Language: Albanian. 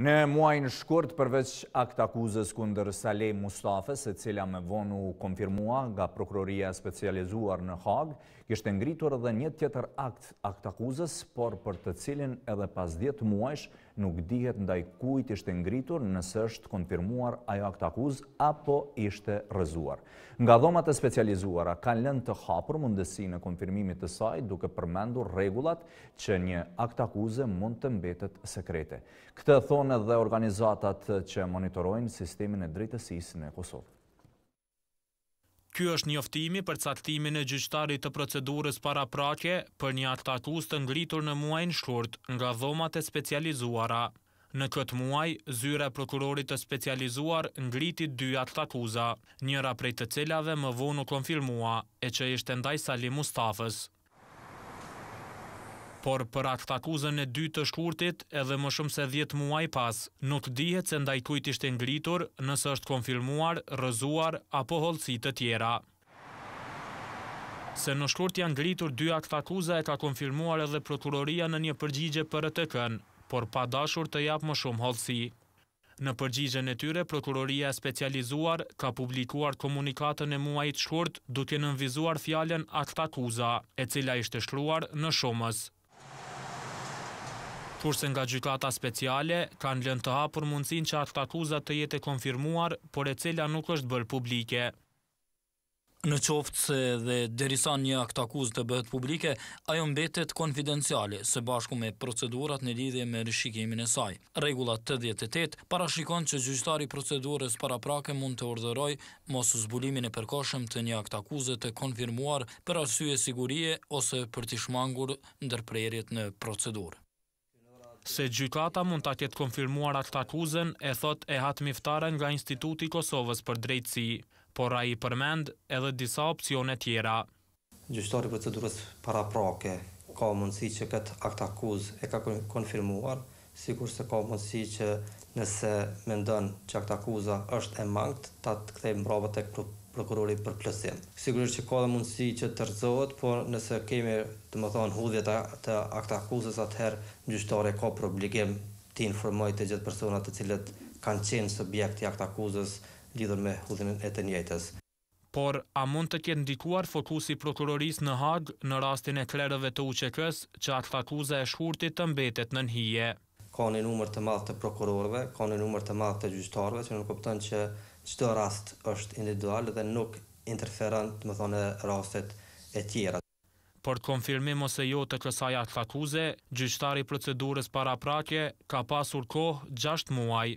Në muajnë shkurt përveç akt akuzës kundër Salem Mustafës, e cila me vonu konfirmua nga Prokuroria Specializuar në Hagë, kështë ngritur edhe një tjetër akt akuzës, por për të cilin edhe pas 10 muajsh nuk dihet ndaj kujt ishte ngritur nësë është konfirmuar ajo akt akuz apo ishte rëzuar. Nga dhomat e specializuara ka lën të hapur mundësi në konfirmimit të saj duke përmendur regulat që një akt mund të mbetet sekrete. Këtë thonë edhe organizatat që monitorojnë sistemin e drejtësis në Kosovë. Ky është njoftimi për caktimin e gjyqtarit të procedurës para prake për një aktatus të ngritur në muajnë shkurt nga dhomat e specializuara. Në këtë muaj, zyre prokurorit të specializuar ngritit dy aktatuza, njëra prej të cilave më vonu konfirmua e që ishte ndaj Salim Mustafës por për akt akuzën e dy të shkurtit edhe më shumë se 10 muaj pas, nuk dihet se ndaj kujt ishte ngritur nësë është konfirmuar, rëzuar apo holësi të tjera. Se në shkurt janë ngritur dy akt e ka konfirmuar edhe prokuroria në një përgjigje për të kënë, por pa dashur të japë më shumë holësi. Në përgjigjen e tyre, Prokuroria e Specializuar ka publikuar komunikatën e muajt shkurt duke nënvizuar fjallën akt e cila ishte shkruar në shumës kurse nga gjyklata speciale kanë lënë të hapur mundësin që atë akuzat të jetë e konfirmuar, por e cila nuk është bërë publike. Në qoftë se dhe derisa një akt akuzë të bëhet publike, ajo mbetet konfidenciale, se bashku me procedurat në lidhje me rishikimin e saj. Regullat 88 parashikon që gjyqtari procedurës para prake mund të ordëroj mosë zbulimin e përkoshëm të një akt akuzë të konfirmuar për arsye sigurie ose për të shmangur ndërprerjet në procedurë. Se gjykata mund të kjetë konfirmuar atë e thot e hatë miftaren nga Instituti Kosovës për drejtësi, por a i përmend edhe disa opcione tjera. Gjyqtari procedurës para prake ka mundësi që këtë akt akuz e ka konfirmuar, sikur se ka mundësi që nëse mendon që akt është e mangët, ta të kthejmë e këtë prokurori për plësim. Sigurisht që ka dhe mundësi që të rëzohet, por nëse kemi të më thonë hudhjet të akta akuzës, atëherë gjyqtore ka për obligim të informojë të gjithë personat të cilët kanë qenë subjekt i akta akuzës lidhën me hudhjen e të njëjtës. Por, a mund të ketë ndikuar fokusi prokuroris në hagë në rastin e klerëve të uqekës që akta akuzë e shkurtit të mbetet në njëje? ka një numër të madh të prokurorëve, ka një numër të madh të gjyqtarëve, që nuk kupton që çdo rast është individual dhe nuk interferon, do të thonë, rastet e tjera. Për të konfirmim ose jo të kësaj akuze, gjyqtari procedurës para prake ka pasur kohë 6 muaj.